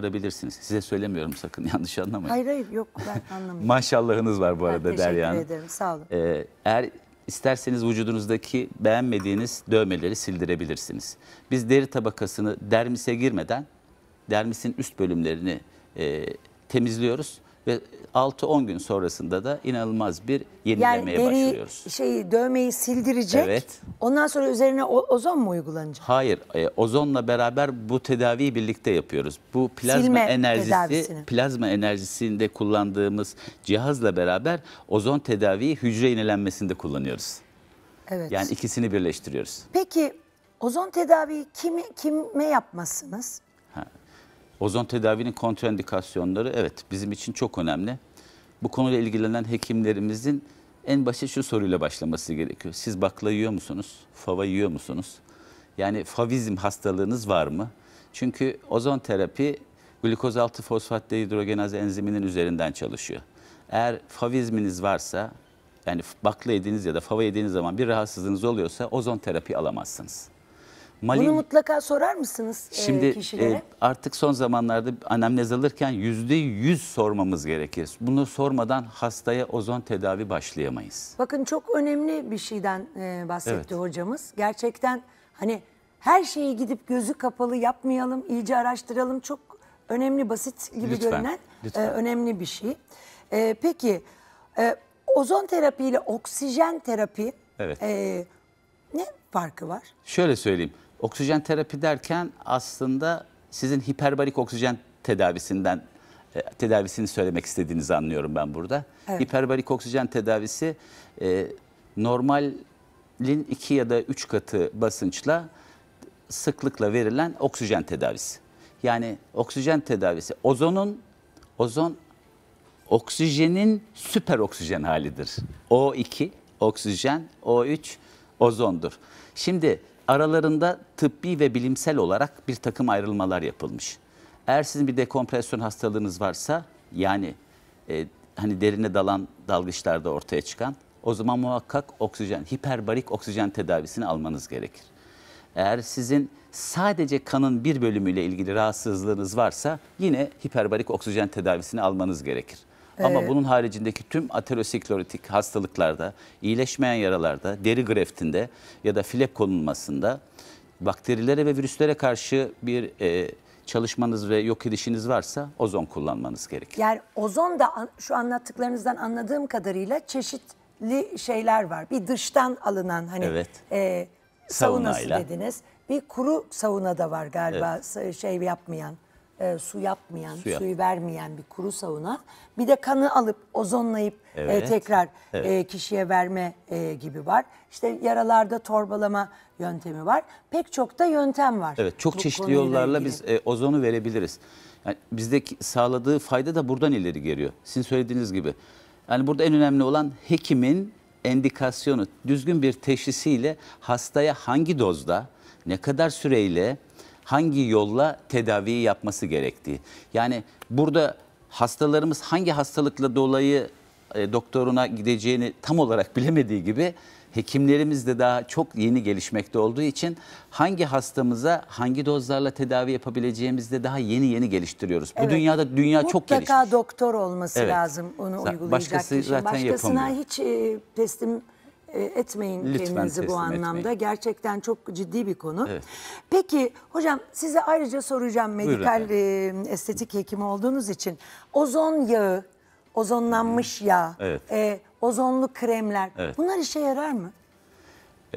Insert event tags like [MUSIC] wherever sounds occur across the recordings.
bulabilirsiniz. Size söylemiyorum sakın [LAUGHS] yanlış anlamayın. Hayır hayır yok ben anlamıyorum. [LAUGHS] Maşallahınız var bu arada Derya Teşekkür ederim sağ olun. Ee, eğer isterseniz vücudunuzdaki beğenmediğiniz dövmeleri sildirebilirsiniz. Biz deri tabakasını dermise girmeden dermisin üst bölümlerini e, temizliyoruz ve 6-10 gün sonrasında da inanılmaz bir yenilemeye yani deri, başlıyoruz. Şeyi dövmeyi sildirecek. Evet. Ondan sonra üzerine ozon mu uygulanacak? Hayır. E, ozonla beraber bu tedaviyi birlikte yapıyoruz. Bu plazma Silme enerjisi tedavisini. plazma enerjisinde kullandığımız cihazla beraber ozon tedaviyi hücre yenilenmesinde kullanıyoruz. Evet. Yani ikisini birleştiriyoruz. Peki ozon tedaviyi kimi, kime yapmasınız? Ozon tedavinin kontraindikasyonları evet bizim için çok önemli. Bu konuyla ilgilenen hekimlerimizin en başta şu soruyla başlaması gerekiyor. Siz bakla yiyor musunuz? Fava yiyor musunuz? Yani favizm hastalığınız var mı? Çünkü ozon terapi glukoz 6 fosfat dehidrogenaz enziminin üzerinden çalışıyor. Eğer favizminiz varsa yani bakla yediğiniz ya da fava yediğiniz zaman bir rahatsızlığınız oluyorsa ozon terapi alamazsınız. Malin, Bunu mutlaka sorar mısınız e, şimdi, e, kişilere? Şimdi artık son zamanlarda anamnez alırken yüzde yüz sormamız gerekir. Bunu sormadan hastaya ozon tedavi başlayamayız. Bakın çok önemli bir şeyden e, bahsetti evet. hocamız. Gerçekten hani her şeyi gidip gözü kapalı yapmayalım, iyice araştıralım. Çok önemli, basit gibi lütfen, görünen e, lütfen. E, önemli bir şey. E, peki e, ozon terapi ile oksijen terapi... Evet. E, ne farkı var? Şöyle söyleyeyim. Oksijen terapi derken aslında sizin hiperbarik oksijen tedavisinden e, tedavisini söylemek istediğinizi anlıyorum ben burada. Evet. Hiperbarik oksijen tedavisi e, normalin iki ya da üç katı basınçla sıklıkla verilen oksijen tedavisi. Yani oksijen tedavisi ozonun ozon oksijenin süper oksijen halidir. O2 oksijen, O3 ozondur. Şimdi aralarında tıbbi ve bilimsel olarak bir takım ayrılmalar yapılmış. Eğer sizin bir dekompresyon hastalığınız varsa yani e, hani derine dalan dalgıçlarda ortaya çıkan o zaman muhakkak oksijen, hiperbarik oksijen tedavisini almanız gerekir. Eğer sizin sadece kanın bir bölümüyle ilgili rahatsızlığınız varsa yine hiperbarik oksijen tedavisini almanız gerekir. Ama ee, bunun haricindeki tüm aterosikloritik hastalıklarda, iyileşmeyen yaralarda, deri greftinde ya da filep konulmasında bakterilere ve virüslere karşı bir e, çalışmanız ve yok edişiniz varsa ozon kullanmanız gerekir. Yani ozon da şu anlattıklarınızdan anladığım kadarıyla çeşitli şeyler var. Bir dıştan alınan hani evet. e, savunası Savunayla. dediniz. Bir kuru savuna da var galiba evet. şey yapmayan e, su yapmayan, Su suyu vermeyen bir kuru sauna. Bir de kanı alıp ozonlayıp e, Evet. tekrar e, kişiye verme e, gibi var. İşte yaralarda torbalama yöntemi var. Pek çok da yöntem var. Evet çok çeşitli yollarla ilgili. biz e, ozonu verebiliriz. Yani bizdeki sağladığı fayda da buradan ileri geliyor. Sizin söylediğiniz gibi. Yani burada en önemli olan hekimin endikasyonu, düzgün bir teşhisiyle hastaya hangi dozda, ne kadar süreyle hangi yolla tedaviyi yapması gerektiği. Yani burada hastalarımız hangi hastalıkla dolayı e, doktoruna gideceğini tam olarak [LAUGHS] bilemediği gibi hekimlerimiz de daha çok yeni gelişmekte olduğu için hangi hastamıza hangi dozlarla tedavi yapabileceğimizi de daha yeni yeni geliştiriyoruz. Evet. Bu dünyada dünya Mutlaka çok gelişmiş. Mutlaka doktor olması evet. lazım onu uygulayacak Başkası kişi. Zaten Başkasına yapamıyor. hiç e, teslim e, etmeyin Lütfen kendinizi bu anlamda. Etmeyin. Gerçekten çok ciddi bir konu. Evet. Peki hocam size ayrıca soracağım medikal e, estetik hekimi olduğunuz için ozon yağı, ozonlanmış yağ, evet. e, ozonlu kremler evet. bunlar işe yarar mı?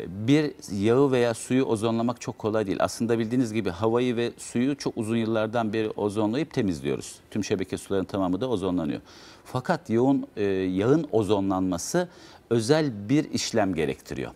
bir yağı veya suyu ozonlamak çok kolay değil. Aslında bildiğiniz gibi havayı ve suyu çok uzun yıllardan beri ozonlayıp temizliyoruz. Tüm şebeke suların tamamı da ozonlanıyor. Fakat yoğun, e, yağın ozonlanması özel bir işlem gerektiriyor.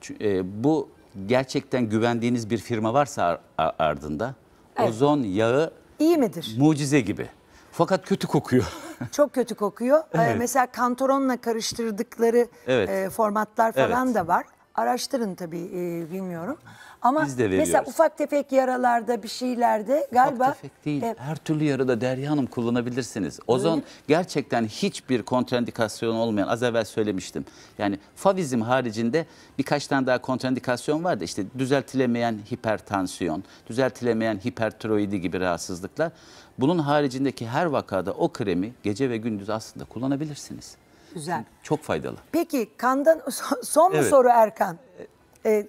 Çünkü, e, bu gerçekten güvendiğiniz bir firma varsa ar ardında evet. ozon yağı iyi midir? Mucize gibi. Fakat kötü kokuyor. [LAUGHS] Çok kötü kokuyor. Ee, evet. Ee, mesela kantoronla karıştırdıkları evet. e, formatlar falan evet. da var araştırın tabii e, bilmiyorum. Ama Biz de mesela ufak tefek yaralarda bir şeylerde galiba Ufak tefek değil. e, Her türlü yarada Derya Hanım kullanabilirsiniz. Ozon gerçekten hiçbir kontraindikasyon olmayan az evvel söylemiştim. Yani favizm haricinde birkaç tane daha kontraindikasyon vardı. İşte düzeltilemeyen hipertansiyon, düzeltilemeyen hipertiroidi gibi rahatsızlıklar. Bunun haricindeki her vakada o kremi gece ve gündüz aslında kullanabilirsiniz. Güzel. Çok faydalı. Peki kandan [LAUGHS] son mu evet. soru Erkan? Ee,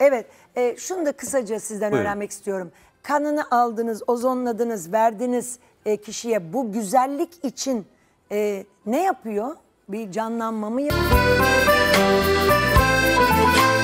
evet. E, şunu da kısaca sizden Buyurun. öğrenmek istiyorum. Kanını aldınız, ozonladınız, verdiniz e, kişiye. Bu güzellik için e, ne yapıyor? Bir canlanma mı yapıyor?